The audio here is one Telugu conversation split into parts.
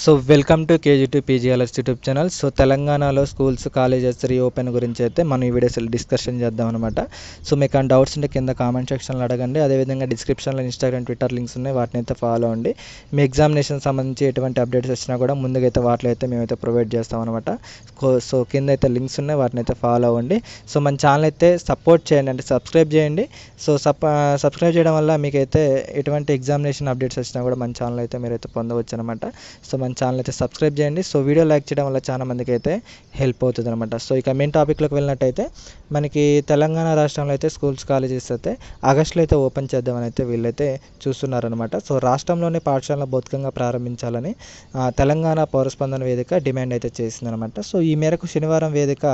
so welcome to KG to PGLS YouTube channel so తెలంగాణలో స్కూల్స్ కాలేజెస్ రీఓపెన్ గురించి అయితే మనం ఈ వీడియోస్ డిస్కషన్ చేద్దాం అనమాట సో మీకు ఆ డౌట్స్ ఉంటే కింద కామెంట్ సెక్షన్లో అడగండి అదేవిధంగా డిస్క్రిప్షన్లో ఇన్స్టాగ్రామ్ ట్విట్టర్ లింక్స్ ఉన్నాయి వాటిని అయితే ఫాలో అండి మీ ఎగ్జామినేషన్ సంబంధించి ఎటువంటి అప్డేట్స్ వచ్చినా కూడా ముందుగా అయితే వాటిలో అయితే మేమైతే ప్రొవైడ్ చేస్తాం అనమాట సో కింద అయితే లింక్స్ ఉన్నాయి వాటిని అయితే ఫాలో అవ్వండి సో మన ఛానల్ అయితే సపోర్ట్ చేయండి అంటే సబ్స్క్రైబ్ చేయండి సో సబ్స్క్రైబ్ చేయడం వల్ల మీకైతే ఎటువంటి ఎగ్జామినేషన్ అప్డేట్స్ వచ్చినా కూడా మన ఛానల్ అయితే మీరైతే పొందవచ్చు అనమాట సో మన ఛానల్ అయితే సబ్స్క్రైబ్ చేయండి సో వీడియో లైక్ చేయడం వల్ల చాలా మందికి అయితే హెల్ప్ అవుతుంది అనమాట సో ఇక మెయిన్ టాపిక్లోకి వెళ్ళినట్టయితే మనకి తెలంగాణ రాష్ట్రంలో అయితే స్కూల్స్ కాలేజెస్ అయితే ఆగస్టులో అయితే ఓపెన్ చేద్దామని అయితే వీళ్ళైతే చూస్తున్నారనమాట సో రాష్ట్రంలోనే పాఠశాలను భౌతికంగా ప్రారంభించాలని తెలంగాణ పౌరస్పందన వేదిక డిమాండ్ అయితే చేసిందనమాట సో ఈ మేరకు శనివారం వేదిక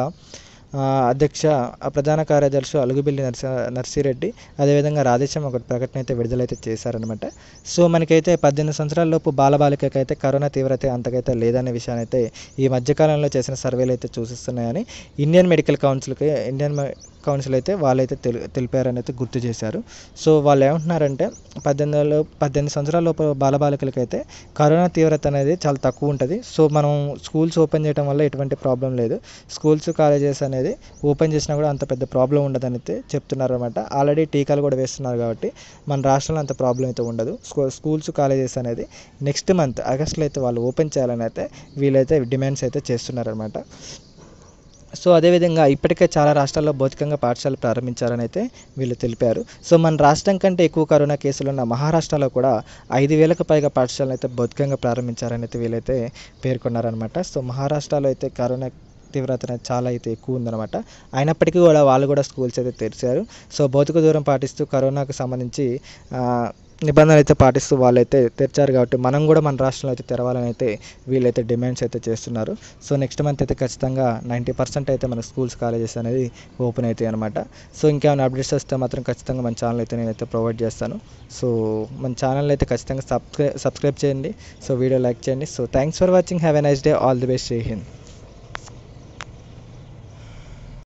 అధ్యక్ష ప్రధాన కార్యదర్శి అలుగుబిల్లి నర్స నర్సిరెడ్డి అదేవిధంగా రాధేశ్యం ఒక ప్రకటన అయితే విడుదలైతే చేశారనమాట సో మనకైతే పద్దెనిమిది సంవత్సరాల లోపు బాలబాలికకైతే కరోనా తీవ్రత అంతకైతే లేదనే విషయాన్ని అయితే ఈ మధ్యకాలంలో చేసిన సర్వేలు అయితే చూసిస్తున్నాయని ఇండియన్ మెడికల్ కౌన్సిల్కి ఇండియన్ కౌన్సిల్ అయితే వాళ్ళైతే తెలి తెలిపారని అయితే గుర్తు చేశారు సో వాళ్ళు ఏమంటున్నారంటే పద్దెనిమిదిలో పద్దెనిమిది సంవత్సరాల లోపు బాలబాలికలకైతే కరోనా తీవ్రత అనేది చాలా తక్కువ ఉంటుంది సో మనం స్కూల్స్ ఓపెన్ చేయడం వల్ల ఎటువంటి ప్రాబ్లం లేదు స్కూల్స్ కాలేజెస్ అనేవి అనేది ఓపెన్ చేసినా కూడా అంత పెద్ద ప్రాబ్లం ఉండదని అయితే చెప్తున్నారు అనమాట ఆల్రెడీ టీకాలు కూడా వేస్తున్నారు కాబట్టి మన రాష్ట్రంలో అంత ప్రాబ్లం అయితే ఉండదు స్కూల్స్ కాలేజెస్ అనేది నెక్స్ట్ మంత్ ఆగస్ట్లో అయితే వాళ్ళు ఓపెన్ చేయాలని అయితే వీళ్ళైతే డిమాండ్స్ అయితే చేస్తున్నారనమాట సో అదేవిధంగా ఇప్పటికే చాలా రాష్ట్రాల్లో భౌతికంగా పాఠశాలలు ప్రారంభించారని అయితే వీళ్ళు తెలిపారు సో మన రాష్ట్రం కంటే ఎక్కువ కరోనా కేసులు ఉన్న మహారాష్ట్రలో కూడా ఐదు వేలకు పైగా పాఠశాలను అయితే భౌతికంగా ప్రారంభించారని అయితే వీళ్ళైతే పేర్కొన్నారనమాట సో మహారాష్ట్రలో అయితే కరోనా తీవ్రత అనేది చాలా అయితే ఎక్కువ ఉందన్నమాట అయినప్పటికీ కూడా వాళ్ళు కూడా స్కూల్స్ అయితే తెరిచారు సో భౌతిక దూరం పాటిస్తూ కరోనాకు సంబంధించి నిబంధనలు అయితే పాటిస్తూ వాళ్ళైతే తెరిచారు కాబట్టి మనం కూడా మన రాష్ట్రంలో అయితే తెరవాలని అయితే వీళ్ళైతే డిమాండ్స్ అయితే చేస్తున్నారు సో నెక్స్ట్ మంత్ అయితే ఖచ్చితంగా నైంటీ పర్సెంట్ అయితే మన స్కూల్స్ కాలేజెస్ అనేది ఓపెన్ అవుతాయి అనమాట సో ఇంకేమైనా అప్డేట్స్ వస్తే మాత్రం ఖచ్చితంగా మన ఛానల్ అయితే నేనైతే ప్రొవైడ్ చేస్తాను సో మన ఛానల్ అయితే ఖచ్చితంగా సబ్స్క్రై సబ్స్క్రైబ్ చేయండి సో వీడియో లైక్ చేయండి so thanks for watching have a nice day all the best జై హింద్